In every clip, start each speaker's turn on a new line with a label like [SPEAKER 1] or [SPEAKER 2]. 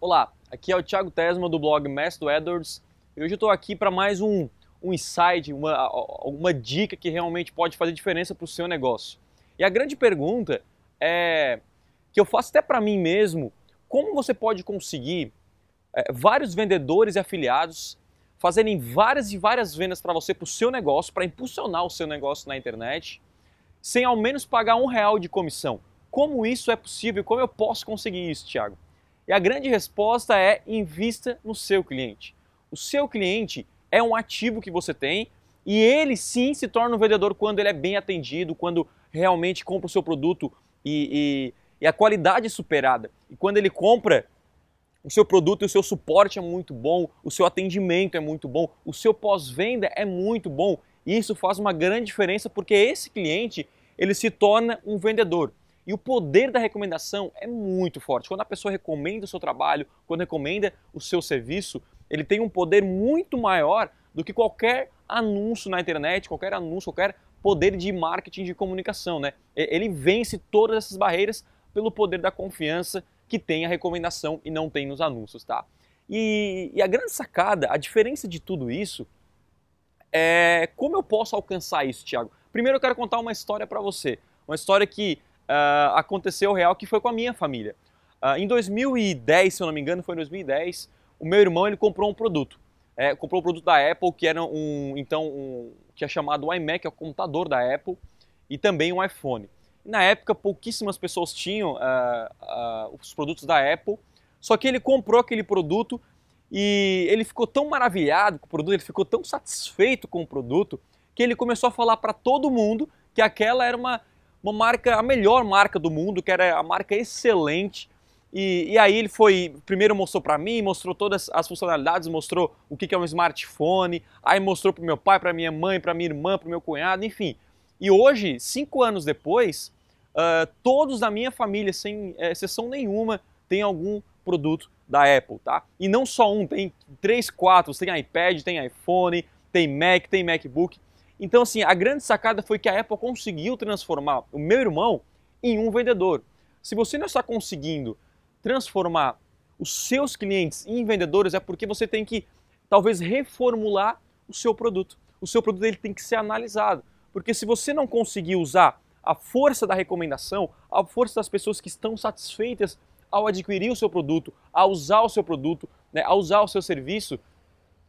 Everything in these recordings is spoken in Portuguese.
[SPEAKER 1] Olá, aqui é o Thiago Tesma do blog Mestre Edwards e hoje eu estou aqui para mais um, um insight, uma, uma dica que realmente pode fazer diferença para o seu negócio. E a grande pergunta é que eu faço até para mim mesmo, como você pode conseguir é, vários vendedores e afiliados fazerem várias e várias vendas para você, para o seu negócio, para impulsionar o seu negócio na internet, sem ao menos pagar um real de comissão. Como isso é possível? Como eu posso conseguir isso, Thiago? E a grande resposta é invista no seu cliente. O seu cliente é um ativo que você tem e ele sim se torna um vendedor quando ele é bem atendido, quando realmente compra o seu produto e, e, e a qualidade é superada. E quando ele compra o seu produto e o seu suporte é muito bom, o seu atendimento é muito bom, o seu pós-venda é muito bom. E isso faz uma grande diferença porque esse cliente ele se torna um vendedor. E o poder da recomendação é muito forte. Quando a pessoa recomenda o seu trabalho, quando recomenda o seu serviço, ele tem um poder muito maior do que qualquer anúncio na internet, qualquer anúncio, qualquer poder de marketing de comunicação, né? Ele vence todas essas barreiras pelo poder da confiança que tem a recomendação e não tem nos anúncios, tá? E, e a grande sacada, a diferença de tudo isso é como eu posso alcançar isso, Thiago? Primeiro eu quero contar uma história para você, uma história que uh, aconteceu real que foi com a minha família. Uh, em 2010, se eu não me engano, foi em 2010, o meu irmão ele comprou um produto. É, comprou um produto da Apple que era um, então, um, que é chamado iMac, é o computador da Apple, e também um iPhone. Na época, pouquíssimas pessoas tinham uh, os produtos da Apple, só que ele comprou aquele produto e ele ficou tão maravilhado com o produto, ele ficou tão satisfeito com o produto, que ele começou a falar para todo mundo que aquela era uma uma marca, a melhor marca do mundo, que era a marca excelente. E, e aí ele foi, primeiro mostrou para mim, mostrou todas as funcionalidades, mostrou o que, é um smartphone, aí mostrou para meu pai, para minha mãe, para minha irmã, para meu cunhado, enfim. E hoje, cinco anos depois, uh, todos da minha família, sem é, exceção nenhuma, tem algum produto da Apple, tá? E não só um, tem três, quatro, tem iPad, tem iPhone, tem Mac, tem MacBook. Então, assim, a grande sacada foi que a Apple conseguiu transformar o meu irmão em um vendedor. Se você não está conseguindo transformar os seus clientes em vendedores, é porque você tem que talvez reformular o seu produto. O seu produto ele tem que ser analisado, porque se você não conseguir usar a força da recomendação, a força das pessoas que estão satisfeitas ao adquirir o seu produto, a usar o seu produto, né, a usar o seu serviço,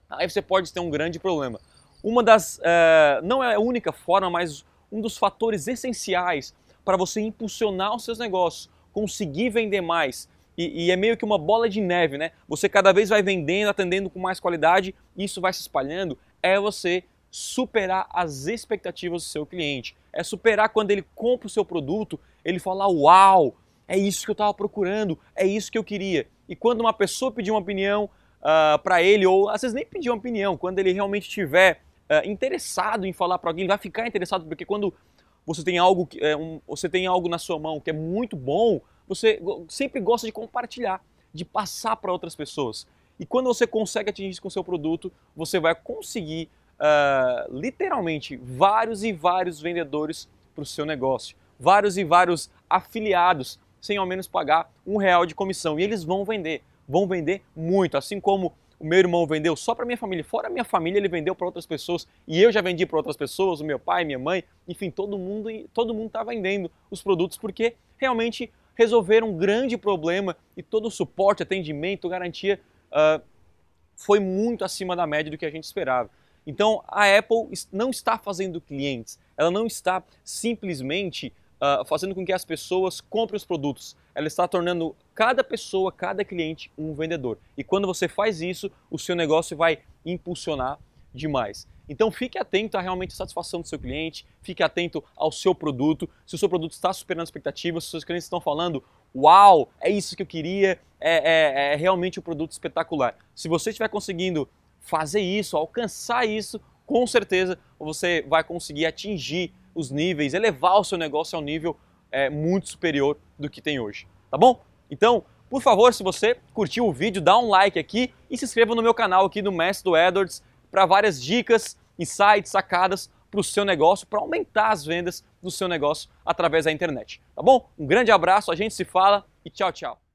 [SPEAKER 1] aí você pode ter um grande problema. Uma das, uh, não é a única forma, mas um dos fatores essenciais para você impulsionar os seus negócios, conseguir vender mais. E, e, é meio que uma bola de neve, né? Você cada vez vai vendendo, atendendo com mais qualidade, isso vai se espalhando. É você superar as expectativas do seu cliente. É superar quando ele compra o seu produto, ele fala: Uau, é isso que eu estava procurando, é isso que eu queria. E quando uma pessoa pedir uma opinião uh, ah, para ele, ou às vezes nem pedir uma opinião, quando ele realmente tiver é, interessado em falar para alguém, ele vai ficar interessado, porque quando você tem algo que, é, um, você tem algo na sua mão que é muito bom, você sempre gosta de compartilhar, de passar para outras pessoas. E quando você consegue atingir isso com o seu produto, você vai conseguir uh, literalmente vários e vários vendedores para o seu negócio, vários e vários afiliados, sem ao menos pagar um real de comissão. E eles vão vender, vão vender muito, assim como o meu irmão vendeu só para minha família, fora minha família ele vendeu para outras pessoas e eu já vendi para outras pessoas, o meu pai, minha mãe, enfim, todo mundo todo mundo está vendendo os produtos porque realmente resolveram um grande problema e todo o suporte, atendimento, garantia uh, foi muito acima da média do que a gente esperava. Então a Apple não está fazendo clientes, ela não está simplesmente uh, fazendo com que as pessoas comprem os produtos. Ela está tornando cada pessoa, cada cliente, um vendedor. E quando você faz isso, o seu negócio vai impulsionar demais. Então fique atento à realmente satisfação do seu cliente, fique atento ao seu produto, se o seu produto está superando expectativas, se os seus clientes estão falando, uau, é isso que eu queria, é, é, é realmente um produto espetacular. Se você estiver conseguindo fazer isso, alcançar isso, com certeza você vai conseguir atingir os níveis, elevar o seu negócio a um nível é, muito superior do que tem hoje, tá bom? Então, por favor, se você curtiu o vídeo, dá um like aqui e se inscreva no meu canal aqui do Mestre do Edwards para várias dicas, insights, sacadas para o seu negócio, para aumentar as vendas do seu negócio através da internet, tá bom? Um grande abraço, a gente se fala e tchau, tchau!